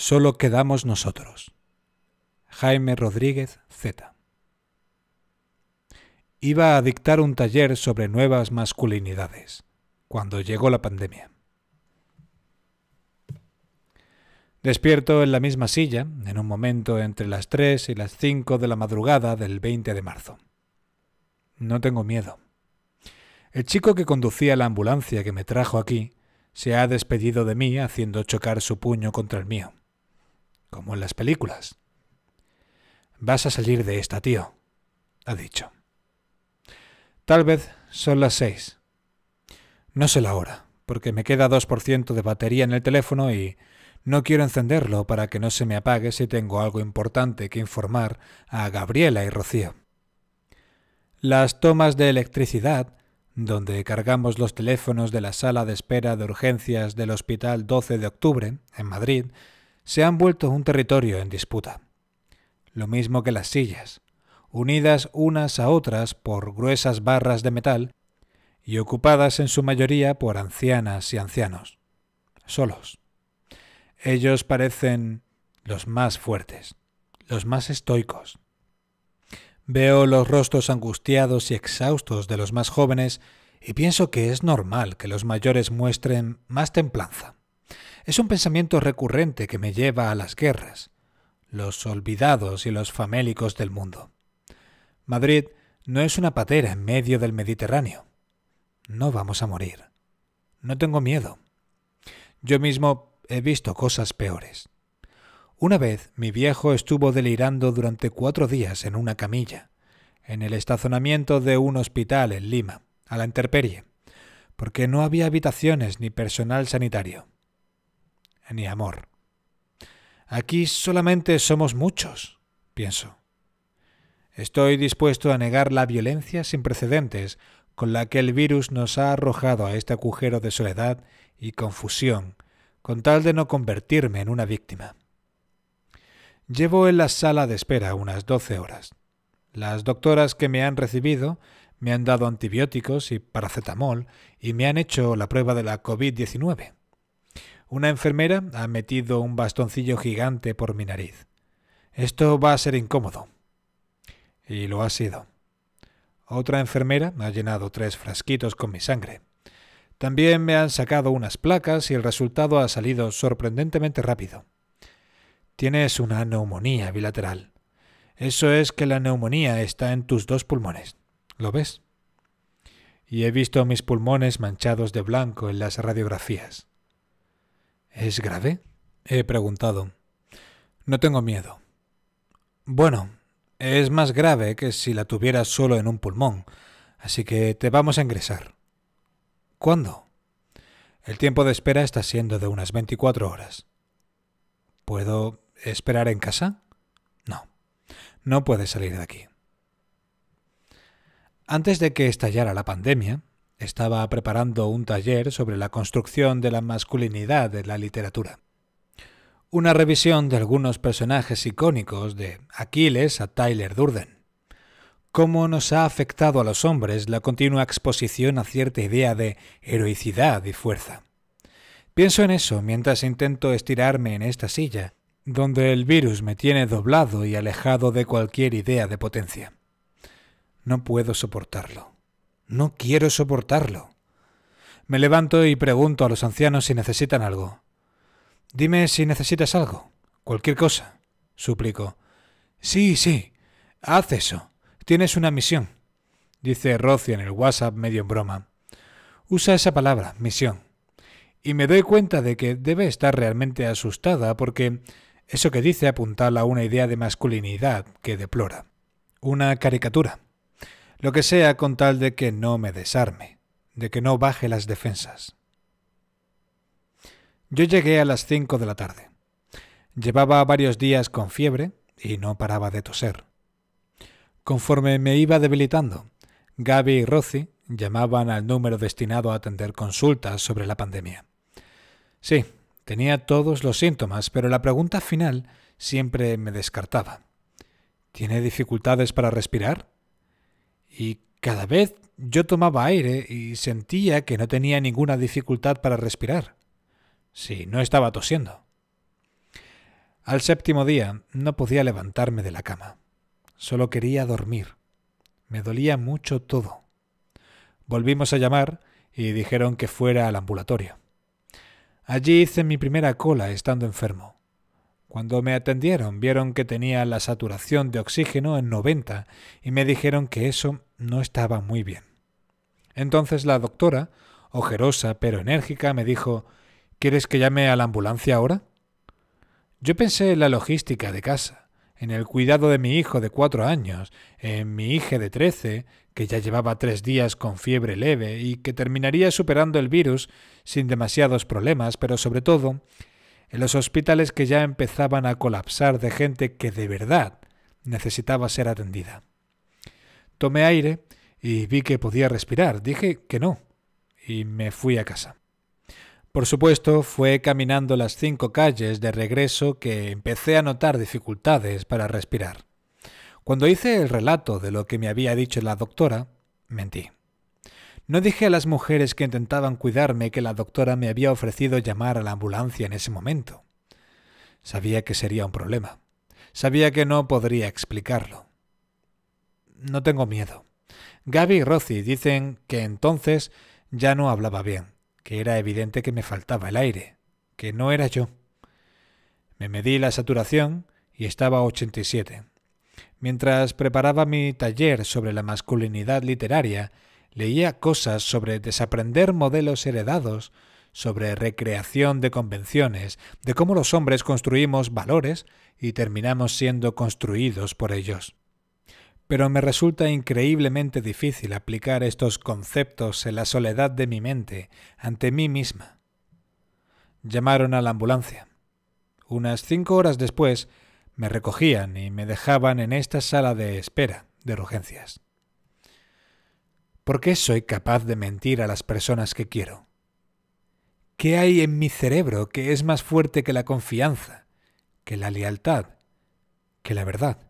Solo quedamos nosotros. Jaime Rodríguez Z. Iba a dictar un taller sobre nuevas masculinidades, cuando llegó la pandemia. Despierto en la misma silla, en un momento entre las 3 y las 5 de la madrugada del 20 de marzo. No tengo miedo. El chico que conducía la ambulancia que me trajo aquí se ha despedido de mí haciendo chocar su puño contra el mío como en las películas. Vas a salir de esta, tío, ha dicho. Tal vez son las seis. No sé la hora, porque me queda 2% de batería en el teléfono y no quiero encenderlo para que no se me apague si tengo algo importante que informar a Gabriela y Rocío. Las tomas de electricidad, donde cargamos los teléfonos de la sala de espera de urgencias del Hospital 12 de Octubre, en Madrid, se han vuelto un territorio en disputa. Lo mismo que las sillas, unidas unas a otras por gruesas barras de metal y ocupadas en su mayoría por ancianas y ancianos, solos. Ellos parecen los más fuertes, los más estoicos. Veo los rostros angustiados y exhaustos de los más jóvenes y pienso que es normal que los mayores muestren más templanza. Es un pensamiento recurrente que me lleva a las guerras, los olvidados y los famélicos del mundo. Madrid no es una patera en medio del Mediterráneo. No vamos a morir. No tengo miedo. Yo mismo he visto cosas peores. Una vez mi viejo estuvo delirando durante cuatro días en una camilla, en el estacionamiento de un hospital en Lima, a la intemperie, porque no había habitaciones ni personal sanitario ni amor. Aquí solamente somos muchos, pienso. Estoy dispuesto a negar la violencia sin precedentes con la que el virus nos ha arrojado a este agujero de soledad y confusión, con tal de no convertirme en una víctima. Llevo en la sala de espera unas doce horas. Las doctoras que me han recibido me han dado antibióticos y paracetamol y me han hecho la prueba de la COVID-19. Una enfermera ha metido un bastoncillo gigante por mi nariz. Esto va a ser incómodo. Y lo ha sido. Otra enfermera me ha llenado tres frasquitos con mi sangre. También me han sacado unas placas y el resultado ha salido sorprendentemente rápido. Tienes una neumonía bilateral. Eso es que la neumonía está en tus dos pulmones. ¿Lo ves? Y he visto mis pulmones manchados de blanco en las radiografías. ¿Es grave? He preguntado. No tengo miedo. Bueno, es más grave que si la tuvieras solo en un pulmón, así que te vamos a ingresar. ¿Cuándo? El tiempo de espera está siendo de unas 24 horas. ¿Puedo esperar en casa? No. No puedes salir de aquí. Antes de que estallara la pandemia, estaba preparando un taller sobre la construcción de la masculinidad en la literatura. Una revisión de algunos personajes icónicos de Aquiles a Tyler Durden. Cómo nos ha afectado a los hombres la continua exposición a cierta idea de heroicidad y fuerza. Pienso en eso mientras intento estirarme en esta silla, donde el virus me tiene doblado y alejado de cualquier idea de potencia. No puedo soportarlo. No quiero soportarlo. Me levanto y pregunto a los ancianos si necesitan algo. Dime si necesitas algo. Cualquier cosa. Suplico. Sí, sí. Haz eso. Tienes una misión. Dice Rocio en el WhatsApp medio en broma. Usa esa palabra, misión. Y me doy cuenta de que debe estar realmente asustada porque eso que dice apuntala a una idea de masculinidad que deplora. Una caricatura lo que sea con tal de que no me desarme, de que no baje las defensas. Yo llegué a las 5 de la tarde. Llevaba varios días con fiebre y no paraba de toser. Conforme me iba debilitando, Gaby y Rossi llamaban al número destinado a atender consultas sobre la pandemia. Sí, tenía todos los síntomas, pero la pregunta final siempre me descartaba. ¿Tiene dificultades para respirar? y cada vez yo tomaba aire y sentía que no tenía ninguna dificultad para respirar. Sí, no estaba tosiendo. Al séptimo día no podía levantarme de la cama. Solo quería dormir. Me dolía mucho todo. Volvimos a llamar y dijeron que fuera al ambulatorio. Allí hice mi primera cola estando enfermo. Cuando me atendieron, vieron que tenía la saturación de oxígeno en 90 y me dijeron que eso no estaba muy bien. Entonces la doctora, ojerosa pero enérgica, me dijo, ¿Quieres que llame a la ambulancia ahora? Yo pensé en la logística de casa, en el cuidado de mi hijo de cuatro años, en mi hija de trece, que ya llevaba tres días con fiebre leve y que terminaría superando el virus sin demasiados problemas, pero sobre todo en los hospitales que ya empezaban a colapsar de gente que de verdad necesitaba ser atendida. Tomé aire y vi que podía respirar. Dije que no y me fui a casa. Por supuesto, fue caminando las cinco calles de regreso que empecé a notar dificultades para respirar. Cuando hice el relato de lo que me había dicho la doctora, mentí. No dije a las mujeres que intentaban cuidarme que la doctora me había ofrecido llamar a la ambulancia en ese momento. Sabía que sería un problema. Sabía que no podría explicarlo. No tengo miedo. Gaby y rossi dicen que entonces ya no hablaba bien, que era evidente que me faltaba el aire, que no era yo. Me medí la saturación y estaba a 87. Mientras preparaba mi taller sobre la masculinidad literaria, Leía cosas sobre desaprender modelos heredados, sobre recreación de convenciones, de cómo los hombres construimos valores y terminamos siendo construidos por ellos. Pero me resulta increíblemente difícil aplicar estos conceptos en la soledad de mi mente, ante mí misma. Llamaron a la ambulancia. Unas cinco horas después, me recogían y me dejaban en esta sala de espera de urgencias. ¿Por qué soy capaz de mentir a las personas que quiero? ¿Qué hay en mi cerebro que es más fuerte que la confianza, que la lealtad, que la verdad?